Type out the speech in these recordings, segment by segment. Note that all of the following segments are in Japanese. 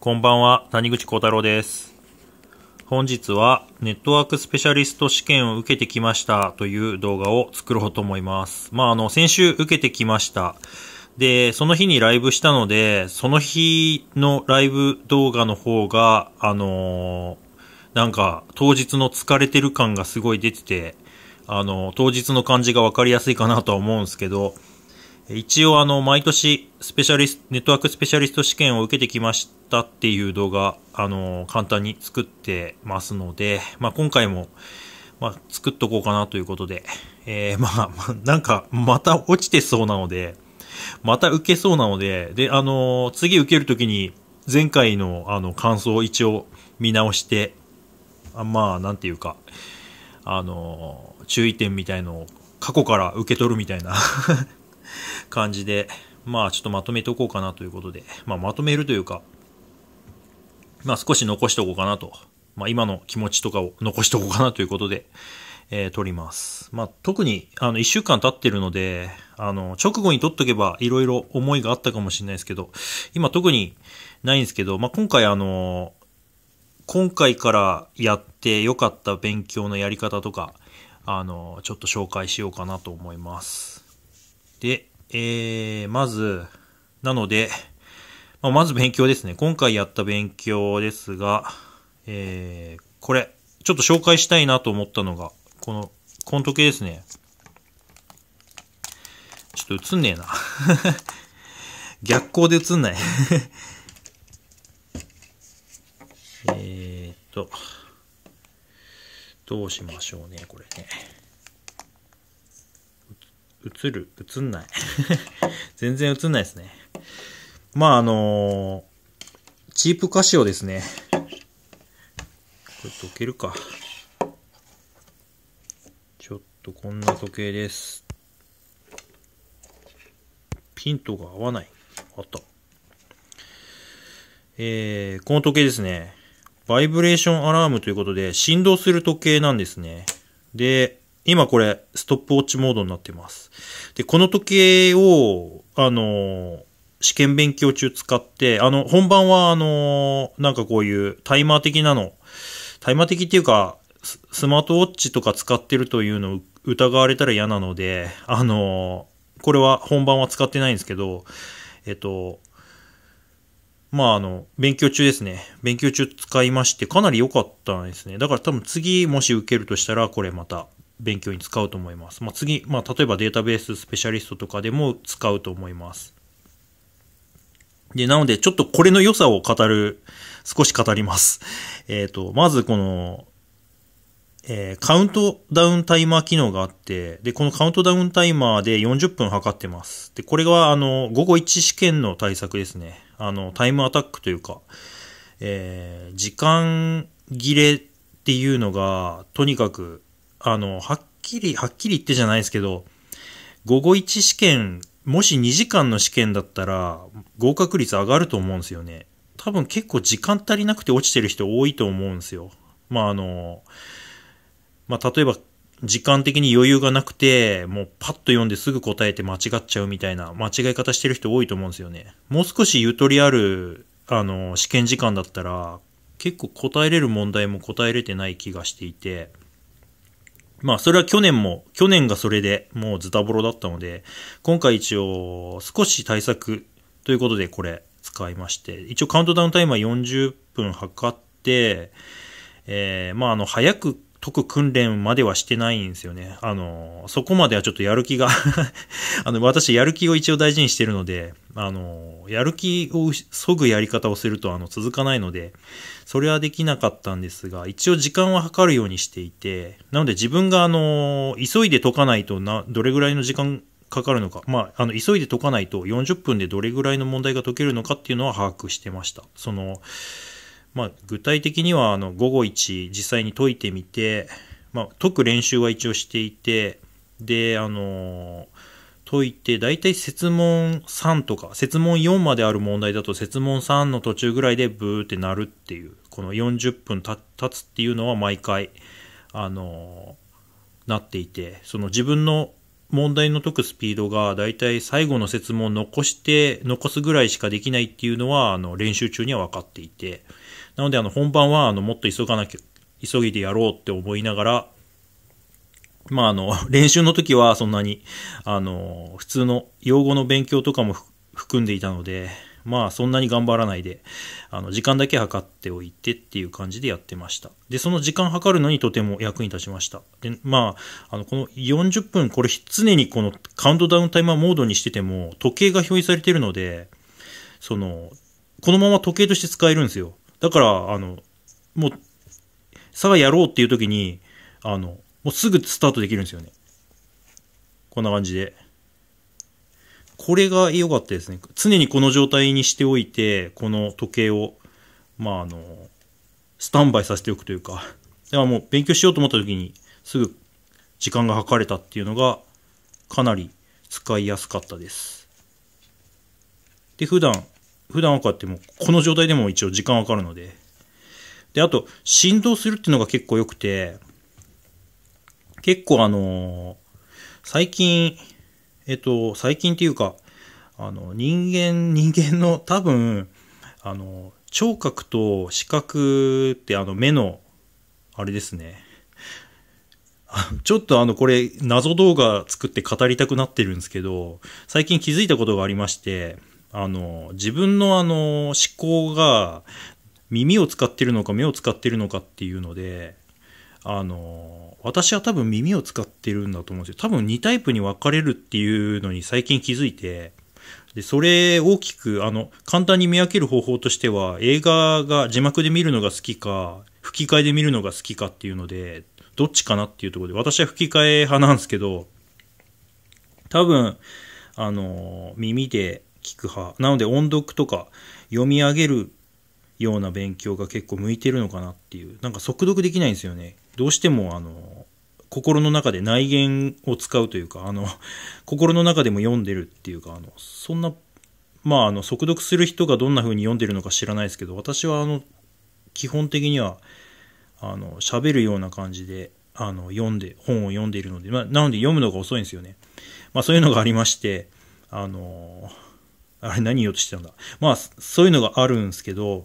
こんばんは、谷口幸太郎です。本日は、ネットワークスペシャリスト試験を受けてきましたという動画を作ろうと思います。まあ、あの、先週受けてきました。で、その日にライブしたので、その日のライブ動画の方が、あのー、なんか、当日の疲れてる感がすごい出てて、あのー、当日の感じがわかりやすいかなとは思うんですけど、一応あの、毎年、スペシャリスト、ネットワークスペシャリスト試験を受けてきましたっていう動画、あの、簡単に作ってますので、まあ、今回も、まあ、作っとこうかなということで、えー、まあ、なんか、また落ちてそうなので、また受けそうなので、で、あの、次受けるときに、前回の、あの、感想を一応見直して、あまあ、なんていうか、あの、注意点みたいのを過去から受け取るみたいな感じで、まあちょっとまとめておこうかなということで、まあまとめるというか、まあ少し残しておこうかなと、まあ今の気持ちとかを残しておこうかなということで、えー、撮ります。まあ特に、あの一週間経ってるので、あの、直後に撮っとけば色々思いがあったかもしれないですけど、今特にないんですけど、まあ今回あの、今回からやって良かった勉強のやり方とか、あの、ちょっと紹介しようかなと思います。で、えー、まず、なので、まあ、まず勉強ですね。今回やった勉強ですが、えー、これ、ちょっと紹介したいなと思ったのが、この、コント系ですね。ちょっと映んねえな。逆光で映んない えっと、どうしましょうね、これね。映る映んない全然映んないですね。まああのー、チープカシオですね。これ溶けるか。ちょっとこんな時計です。ピントが合わない。あった。えー、この時計ですね。バイブレーションアラームということで、振動する時計なんですね。で、今これ、ストップウォッチモードになっています。で、この時計を、あの、試験勉強中使って、あの、本番は、あの、なんかこういうタイマー的なの、タイマー的っていうか、スマートウォッチとか使ってるというのを疑われたら嫌なので、あの、これは本番は使ってないんですけど、えっと、まああの、勉強中ですね。勉強中使いまして、かなり良かったんですね。だから多分次もし受けるとしたら、これまた勉強に使うと思います。まあ、次、まあ、例えばデータベーススペシャリストとかでも使うと思います。で、なので、ちょっとこれの良さを語る、少し語ります。えっ、ー、と、まずこの、えー、カウントダウンタイマー機能があって、で、このカウントダウンタイマーで40分測ってます。で、これは、あの、午後1試験の対策ですね。あの、タイムアタックというか、えー、時間切れっていうのが、とにかくあの、はっきり、はっきり言ってじゃないですけど、午後1試験、もし2時間の試験だったら、合格率上がると思うんですよね。多分結構時間足りなくて落ちてる人多いと思うんですよ。まああの、まあ例えば時間的に余裕がなくて、もうパッと読んですぐ答えて間違っちゃうみたいな間違い方してる人多いと思うんですよね。もう少しゆとりある、あの、試験時間だったら、結構答えれる問題も答えれてない気がしていて、まあ、それは去年も、去年がそれでもうズタボロだったので、今回一応少し対策ということでこれ使いまして、一応カウントダウンタイムは40分測って、えー、まあ、あの、早く解く訓練まではしてないんですよね。あの、そこまではちょっとやる気が あの、私やる気を一応大事にしてるので、あの、やる気を削ぐやり方をすると、あの、続かないので、それはできなかったんですが、一応時間は計るようにしていて、なので自分があの、急いで解かないとな、どれぐらいの時間かかるのか、まあ、あの、急いで解かないと40分でどれぐらいの問題が解けるのかっていうのは把握してました。その、まあ、具体的にはあの午後1実際に解いてみて、まあ、解く練習は一応していてであの解いて大体設問3とか設問4まである問題だと設問3の途中ぐらいでブーってなるっていうこの40分た経つっていうのは毎回あのなっていてその自分の問題の解くスピードがだいたい最後の説問を残して、残すぐらいしかできないっていうのは、あの、練習中には分かっていて、なので、あの、本番は、あの、もっと急がなきゃ、急ぎでやろうって思いながら、まあ、あの、練習の時はそんなに、あの、普通の用語の勉強とかも含んでいたので、まあ、そんなに頑張らないで、あの、時間だけ測っておいてっていう感じでやってました。で、その時間測るのにとても役に立ちました。で、まあ、あの、この40分、これ常にこのカウントダウンタイマーモードにしてても、時計が表示されているので、その、このまま時計として使えるんですよ。だから、あの、もう、さあやろうっていう時に、あの、もうすぐスタートできるんですよね。こんな感じで。これが良かったですね。常にこの状態にしておいて、この時計を、まあ、あの、スタンバイさせておくというか、だかもう勉強しようと思った時に、すぐ時間が計れたっていうのが、かなり使いやすかったです。で、普段、普段分かってもこの状態でも一応時間わかるので。で、あと、振動するっていうのが結構良くて、結構あのー、最近、えっと、最近っていうか、あの、人間、人間の多分、あの、聴覚と視覚ってあの目の、あれですね。ちょっとあのこれ謎動画作って語りたくなってるんですけど、最近気づいたことがありまして、あの、自分のあの、思考が耳を使ってるのか目を使ってるのかっていうので、あの、私は多分耳を使ってるんだと思うんですよ。多分2タイプに分かれるっていうのに最近気づいて、で、それ大きく、あの、簡単に見分ける方法としては、映画が字幕で見るのが好きか、吹き替えで見るのが好きかっていうので、どっちかなっていうところで、私は吹き替え派なんですけど、多分、あの、耳で聞く派。なので音読とか読み上げるような勉強が結構向いてるのかなっていう。なんか速読できないんですよね。どうしてもあの、心の中で内言を使うというか、あの、心の中でも読んでるっていうか、あの、そんな、まあ、あの、速読する人がどんな風に読んでるのか知らないですけど、私はあの、基本的には、あの、喋るような感じで、あの、読んで、本を読んでいるので、まあ、なので読むのが遅いんですよね。まあ、そういうのがありまして、あのーあれ何言おうとしてたんだ。まあ、そういうのがあるんですけど、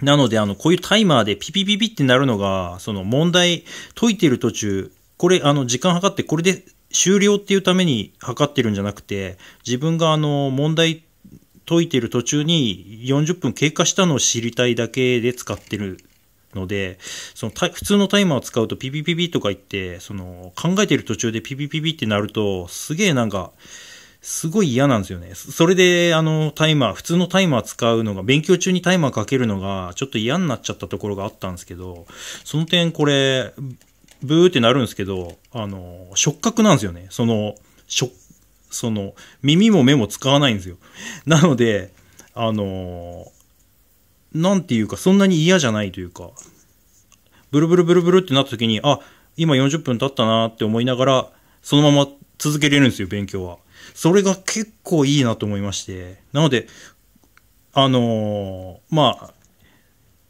なので、あの、こういうタイマーでピピピピってなるのが、その問題解いてる途中、これ、あの、時間計って、これで終了っていうために測ってるんじゃなくて、自分があの、問題解いてる途中に40分経過したのを知りたいだけで使ってるので、その普通のタイマーを使うとピピピピとか言って、その考えてる途中でピピピピってなると、すげえなんか、すごい嫌なんですよね。それで、あの、タイマー、普通のタイマー使うのが、勉強中にタイマーかけるのが、ちょっと嫌になっちゃったところがあったんですけど、その点これ、ブーってなるんですけど、あの、触覚なんですよね。その、触、その、耳も目も使わないんですよ。なので、あの、なんていうか、そんなに嫌じゃないというか、ブルブルブルブルってなった時に、あ、今40分経ったなって思いながら、そのまま続けれるんですよ、勉強は。それが結構いいなと思いまして。なので、あのー、まあ、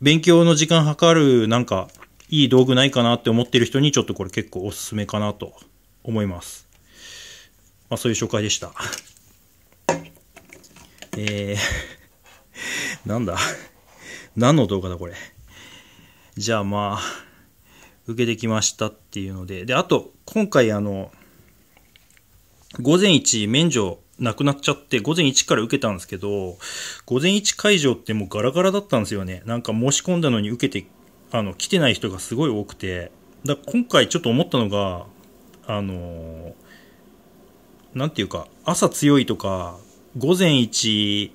勉強の時間計る、なんか、いい道具ないかなって思ってる人に、ちょっとこれ結構おすすめかなと思います。まあ、そういう紹介でした。えー、なんだ何の動画だこれ。じゃあまあ、受けてきましたっていうので。で、あと、今回あの、午前1免除なくなっちゃって午前1から受けたんですけど、午前1会場ってもうガラガラだったんですよね。なんか申し込んだのに受けて、あの、来てない人がすごい多くて。だ今回ちょっと思ったのが、あのなんていうか、朝強いとか、午前1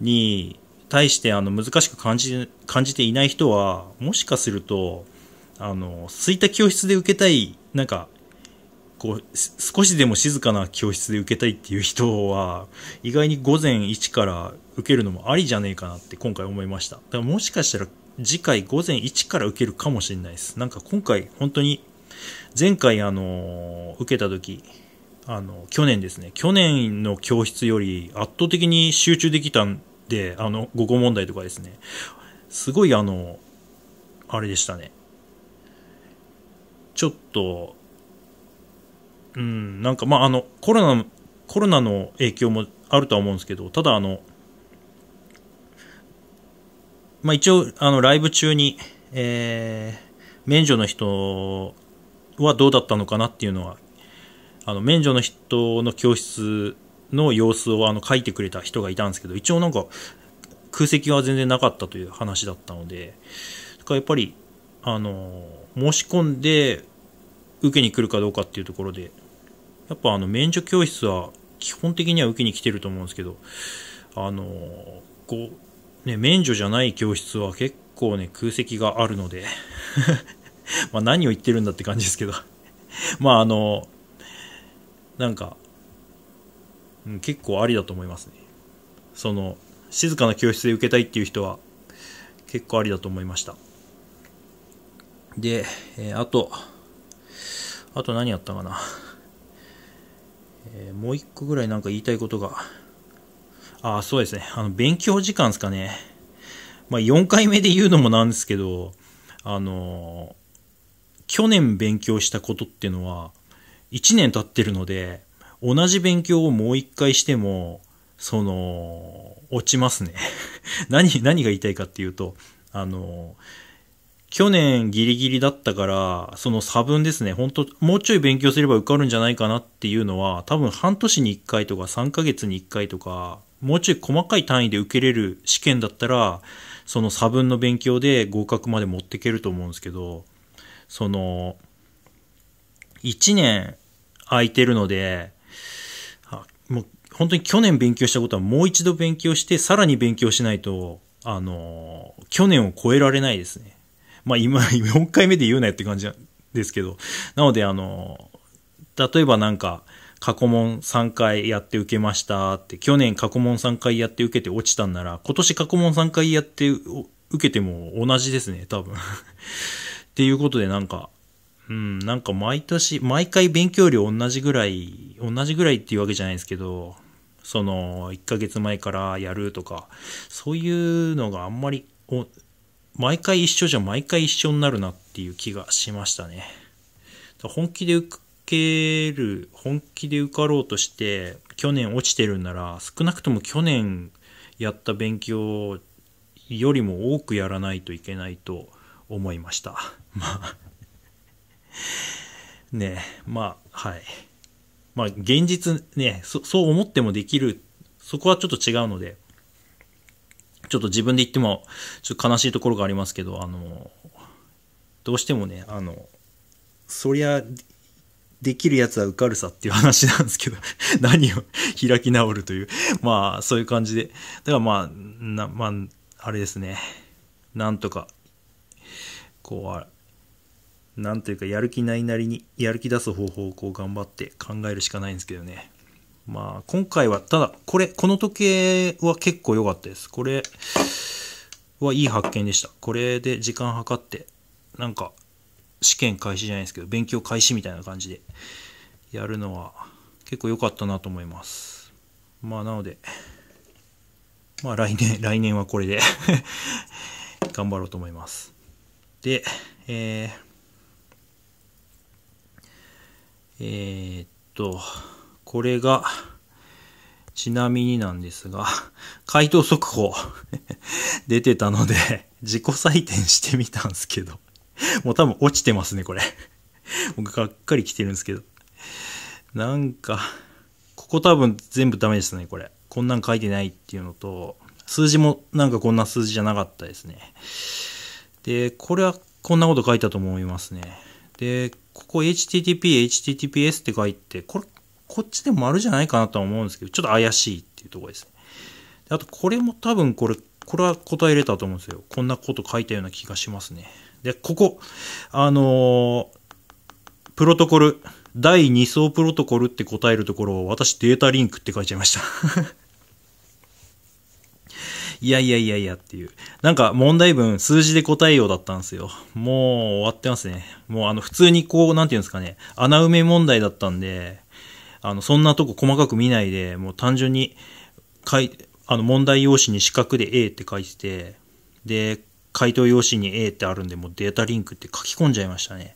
に対してあの難しく感じ、感じていない人は、もしかすると、あの、空いた教室で受けたい、なんか、こう少しでも静かな教室で受けたいっていう人は意外に午前1から受けるのもありじゃねえかなって今回思いましただからもしかしたら次回午前1から受けるかもしれないですなんか今回本当に前回あの受けた時あの去年ですね去年の教室より圧倒的に集中できたんであの午後問題とかですねすごいあのあれでしたねちょっとうん、なんかまああのコロナコロナの影響もあるとは思うんですけど、ただあの、まあ一応あのライブ中に、えー、免除の人はどうだったのかなっていうのは、あの免除の人の教室の様子をあの書いてくれた人がいたんですけど、一応なんか空席は全然なかったという話だったので、だからやっぱり、あの、申し込んで、受けに来るかどうかっていうところで、やっぱあの免除教室は基本的には受けに来てると思うんですけど、あの、こう、ね、免除じゃない教室は結構ね、空席があるので ま何を言ってるんだって感じですけど まああの、なんか、結構ありだと思いますね。その、静かな教室で受けたいっていう人は結構ありだと思いました。で、えー、あと、あと何やったかな。えー、もう一個ぐらいなんか言いたいことが。あ、そうですね。あの、勉強時間ですかね。まあ、4回目で言うのもなんですけど、あのー、去年勉強したことっていうのは、1年経ってるので、同じ勉強をもう一回しても、その、落ちますね。何、何が言いたいかっていうと、あのー、去年ギリギリだったから、その差分ですね、本当もうちょい勉強すれば受かるんじゃないかなっていうのは、多分半年に1回とか3ヶ月に1回とか、もうちょい細かい単位で受けれる試験だったら、その差分の勉強で合格まで持っていけると思うんですけど、その、1年空いてるので、もう本当に去年勉強したことはもう一度勉強して、さらに勉強しないと、あの、去年を超えられないですね。まあ今、4 回目で言うなよって感じですけど、なのであの、例えばなんか、過去問3回やって受けましたって、去年過去問3回やって受けて落ちたんなら、今年過去問3回やって受けても同じですね、多分 っていうことでなんか、うん、なんか毎年、毎回勉強量同じぐらい、同じぐらいっていうわけじゃないですけど、その、1ヶ月前からやるとか、そういうのがあんまり、毎回一緒じゃ毎回一緒になるなっていう気がしましたね。本気で受ける、本気で受かろうとして、去年落ちてるんなら、少なくとも去年やった勉強よりも多くやらないといけないと思いました。まあねまあ、はい。まあ、現実ね、そう思ってもできる、そこはちょっと違うので、ちょっと自分で言っても、ちょっと悲しいところがありますけど、あの、どうしてもね、あの、そりゃ、できるやつは受かるさっていう話なんですけど、何を 開き直るというまあ、そういう感じで。だからまあ、な、まあ、あれですね。なんとか、こう、なんというか、やる気ないなりに、やる気出す方法をこう頑張って考えるしかないんですけどね。まあ、今回は、ただ、これ、この時計は結構良かったです。これはいい発見でした。これで時間計って、なんか、試験開始じゃないですけど、勉強開始みたいな感じでやるのは結構良かったなと思います。まあ、なので、まあ、来年、来年はこれで 頑張ろうと思います。で、えー、えー、っと、これが、ちなみになんですが、回答速報 出てたので、自己採点してみたんですけど、もう多分落ちてますね、これ。僕がっかり来てるんですけど。なんか、ここ多分全部ダメですね、これ。こんなん書いてないっていうのと、数字もなんかこんな数字じゃなかったですね。で、これはこんなこと書いたと思いますね。で、ここ http、https って書いて、これこっちでもあるじゃないかなとは思うんですけど、ちょっと怪しいっていうところですね。あと、これも多分これ、これは答えれたと思うんですよ。こんなこと書いたような気がしますね。で、ここ、あのー、プロトコル、第2層プロトコルって答えるところを私データリンクって書いちゃいました いやいやいやいやっていう。なんか問題文数字で答えようだったんですよ。もう終わってますね。もうあの普通にこう、なんていうんですかね。穴埋め問題だったんで、あの、そんなとこ細かく見ないで、もう単純に、かい、あの、問題用紙に四角で A って書いてて、で、回答用紙に A ってあるんで、もうデータリンクって書き込んじゃいましたね。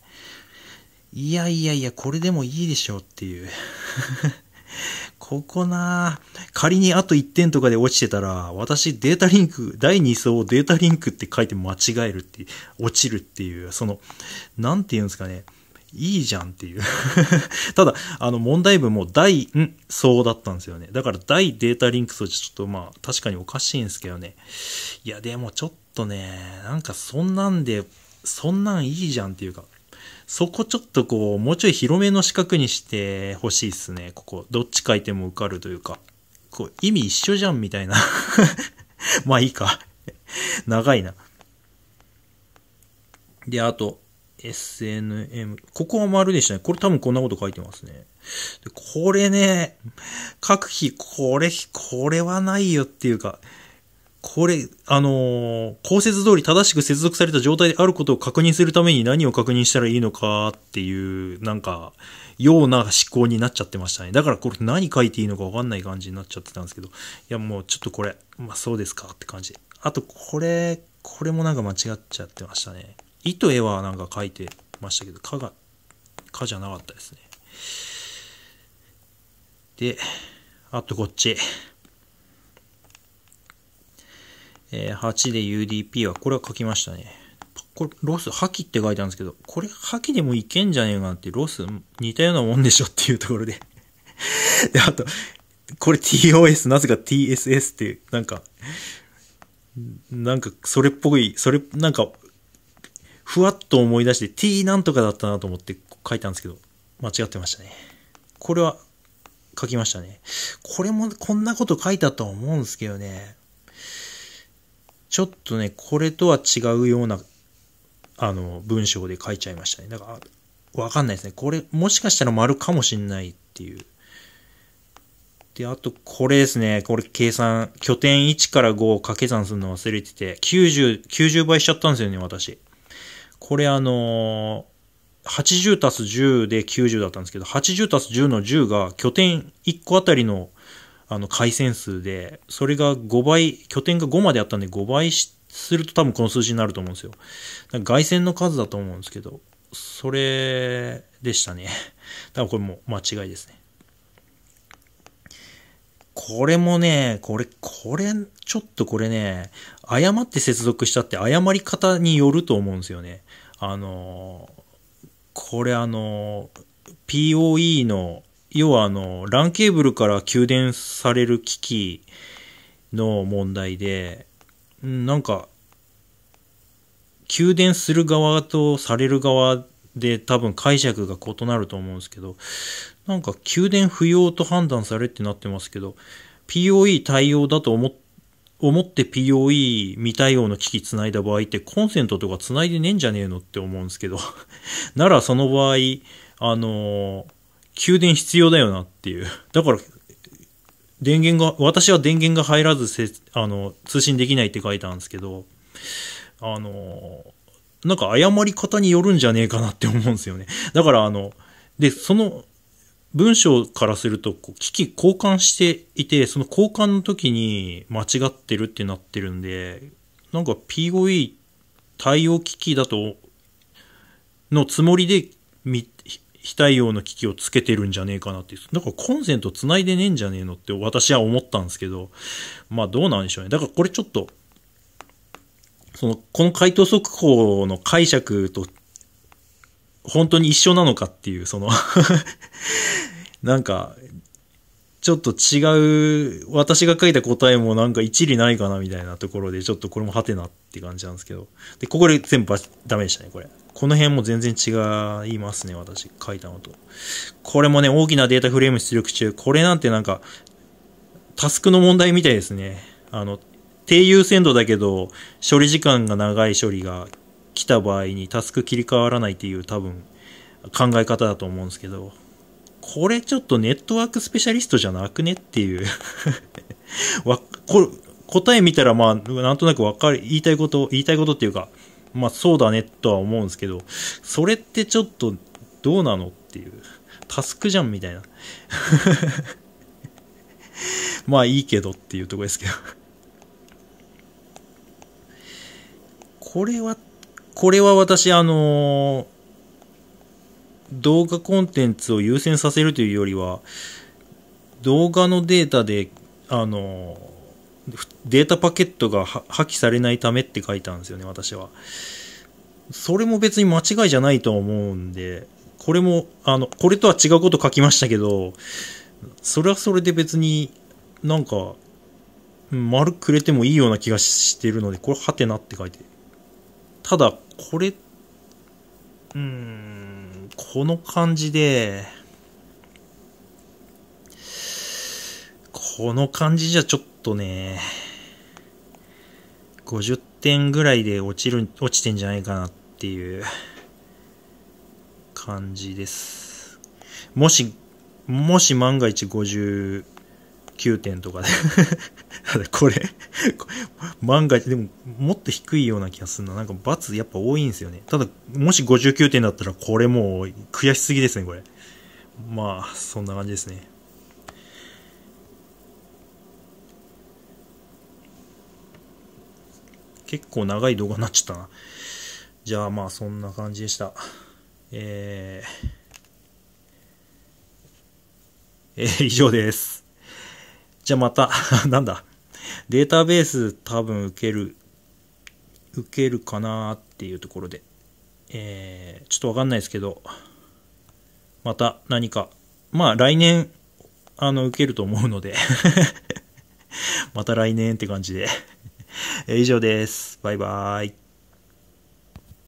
いやいやいや、これでもいいでしょっていう ここな仮にあと1点とかで落ちてたら、私データリンク、第2層データリンクって書いて間違えるって、落ちるっていう、その、なんて言うんですかね。いいじゃんっていう ただ、あの問題文も大、ん、そうだったんですよね。だから大データリンクスをちょっとまあ確かにおかしいんですけどね。いや、でもちょっとね、なんかそんなんで、そんなんいいじゃんっていうか、そこちょっとこう、もうちょい広めの四角にしてほしいっすね。ここ、どっち書いても受かるというか、こう、意味一緒じゃんみたいな まあいいか長いな。で、あと、SNM。ここは丸でしたね。これ多分こんなこと書いてますね。でこれね、各日、これ、これはないよっていうか、これ、あのー、公設通り正しく接続された状態であることを確認するために何を確認したらいいのかっていう、なんか、ような思考になっちゃってましたね。だからこれ何書いていいのかわかんない感じになっちゃってたんですけど、いやもうちょっとこれ、まあそうですかって感じ。あとこれ、これもなんか間違っちゃってましたね。絵と絵はなんか書いてましたけど、かが、かじゃなかったですね。で、あとこっち。えー、8で UDP は、これは書きましたね。これ、ロス、破棄って書いてあるんですけど、これ破棄でもいけんじゃねえかなって、ロス似たようなもんでしょっていうところで で、あと、これ TOS、なぜか TSS っていう、なんか、なんか、それっぽい、それ、なんか、ふわっと思い出して t なんとかだったなと思って書いたんですけど、間違ってましたね。これは書きましたね。これもこんなこと書いたと思うんですけどね。ちょっとね、これとは違うような、あの、文章で書いちゃいましたね。だから、わかんないですね。これ、もしかしたら丸かもしんないっていう。で、あと、これですね。これ計算、拠点1から5を掛け算するの忘れてて、90、90倍しちゃったんですよね、私。これあのー、80たす10で90だったんですけど、80たす10の10が拠点1個あたりのあの回線数で、それが5倍、拠点が5まであったんで5倍すると多分この数字になると思うんですよ。外線の数だと思うんですけど、それでしたね。多分これも間違いですね。これもね、これ、これ、ちょっとこれね、誤って接続したって誤り方によると思うんですよね。あのこれあの POE の、要はあの、LAN ケーブルから給電される機器の問題で、なんか、給電する側とされる側で多分解釈が異なると思うんですけど、なんか給電不要と判断されってなってますけど、POE 対応だと思って思って POE 未対応の機器つないだ場合ってコンセントとかつないでねえんじゃねえのって思うんですけど ならその場合あの給電必要だよなっていうだから電源が私は電源が入らずせあの通信できないって書いたんですけどあのなんか謝り方によるんじゃねえかなって思うんですよねだからあのでその文章からすると、機器交換していて、その交換の時に間違ってるってなってるんで、なんか POE 対応機器だと、のつもりで、非対応の機器をつけてるんじゃねえかなっていう。だからコンセント繋いでねえんじゃねえのって私は思ったんですけど、まあどうなんでしょうね。だからこれちょっと、その、この回答速報の解釈と本当に一緒なのかっていう、その なんか、ちょっと違う、私が書いた答えもなんか一理ないかなみたいなところで、ちょっとこれもハテナって感じなんですけど。で、ここで全部ダメでしたね、これ。この辺も全然違いますね、私、書いたのと。これもね、大きなデータフレーム出力中、これなんてなんか、タスクの問題みたいですね。あの、低優先度だけど、処理時間が長い処理が来た場合にタスク切り替わらないっていう多分考え方だと思うんですけど、これちょっとネットワークスペシャリストじゃなくねっていう わこ答え見たらまあなんとなくわかる、言いたいこと、言いたいことっていうか、まあそうだねとは思うんですけど、それってちょっとどうなのっていう、タスクじゃんみたいな まあいいけどっていうとこですけどこれはこれは私、あのー、動画コンテンツを優先させるというよりは、動画のデータで、あのー、データパケットが破棄されないためって書いたんですよね、私は。それも別に間違いじゃないとは思うんで、これも、あの、これとは違うこと書きましたけど、それはそれで別になんか、丸くれてもいいような気がしてるので、これ、ハテナって書いてただ、これ、うん、この感じで、この感じじゃちょっとね、50点ぐらいで落ちる、落ちてんじゃないかなっていう感じです。もし、もし万が一50 9点とかで これ万が一、でも、もっと低いような気がするな。なんか、罰やっぱ多いんですよね。ただ、もし59点だったら、これもう、悔しすぎですね、これ。まあ、そんな感じですね。結構長い動画になっちゃったな。じゃあ、まあ、そんな感じでした。えー、えー、以上です。じゃあまた、なんだ。データベース多分受ける、受けるかなっていうところで。えー、ちょっとわかんないですけど、また何か、まあ来年、あの、受けると思うので また来年って感じでえ以上です。バイバーイ。